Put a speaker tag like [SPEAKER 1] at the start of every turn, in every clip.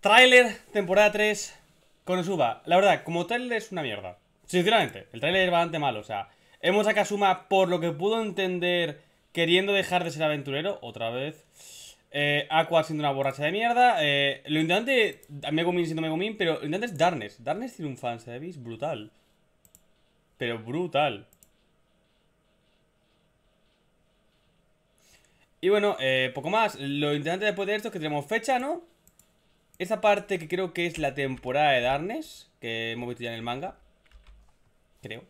[SPEAKER 1] Trailer, temporada 3, suba. La verdad, como trailer es una mierda. Sinceramente, el trailer es bastante malo. O sea, hemos a suma por lo que pudo entender, queriendo dejar de ser aventurero, otra vez. Eh, Aqua siendo una borracha de mierda. Eh, lo interesante, Megumin siendo Megumin, pero lo interesante es Darnes. Darnes tiene un fanservice brutal. Pero brutal. Y bueno, eh, poco más. Lo interesante después de esto es que tenemos fecha, ¿no? Esa parte que creo que es la temporada de Darnes, que hemos visto ya en el manga. Creo.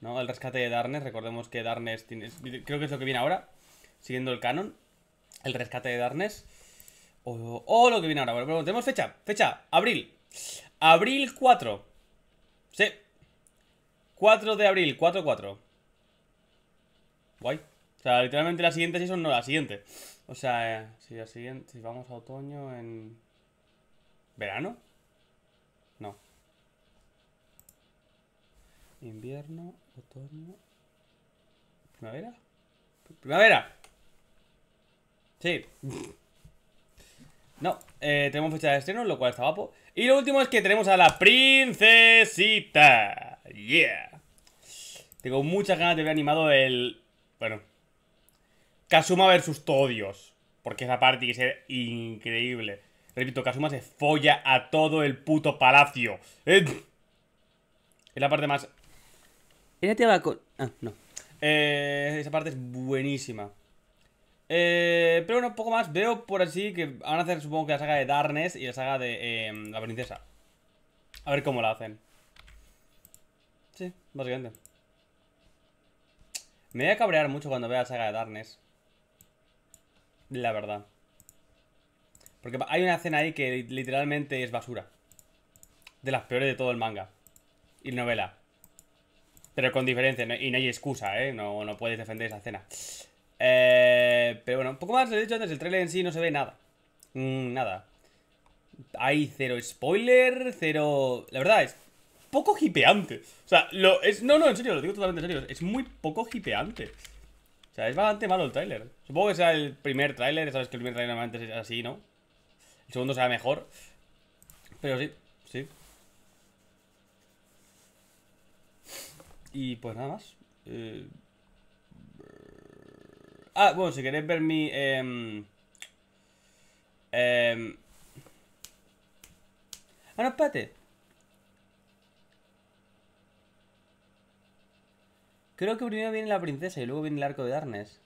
[SPEAKER 1] ¿No? El rescate de Darnes, recordemos que Darnes tiene, creo que es lo que viene ahora, siguiendo el canon. El rescate de Darnes. O, lo que viene ahora. Bueno, tenemos fecha, fecha, abril. Abril 4. Sí. 4 de abril, 4-4. Guay. O sea, literalmente la siguiente son no la siguiente. O sea, eh, si la vamos a otoño en... ¿Verano? No. Invierno, otoño... ¿Primavera? ¡Primavera! Sí. No, eh, tenemos fecha de estreno, lo cual está guapo. Y lo último es que tenemos a la princesita. Yeah. Tengo muchas ganas de ver animado el... Bueno, Kazuma versus Todios. Porque esa parte tiene que ser increíble. Repito, Kazuma se folla a todo el puto palacio. Es la parte más... Ah, eh, esa parte es buenísima. Eh, pero bueno, poco más. Veo por así que van a hacer supongo que la saga de Darnes y la saga de em, la princesa. A ver cómo la hacen. Sí, básicamente. Me voy a cabrear mucho cuando vea la saga de Darnes. La verdad. Porque hay una escena ahí que literalmente es basura. De las peores de todo el manga. Y novela. Pero con diferencia. y no hay excusa, ¿eh? No, puedes defender esa escena. Eh, pero bueno, un poco más, lo he dicho antes, el trailer en sí no se ve nada. Mm, nada. Hay cero spoiler, cero... La verdad es poco hipeante. O sea, lo es... No, no, en serio, lo digo totalmente en serio. Es muy poco hipeante. O sea, es bastante malo el tráiler. Supongo que sea el primer tráiler, sabes que el primer tráiler normalmente es así, ¿no? El segundo será mejor. Pero sí, sí. Y pues nada más. Eh, ah, bueno, si queréis ver mi... Eh... Eh... Ah, no, espérate. Creo que primero viene la princesa y luego viene el arco de Darnes.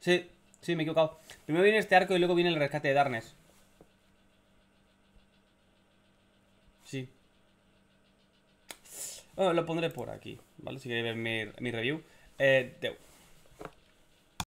[SPEAKER 1] Sí, sí, me he equivocado. Primero viene este arco y luego viene el rescate de Darnes. Sí. Bueno, lo pondré por aquí, ¿vale? Si queréis ver mi, review. Eh,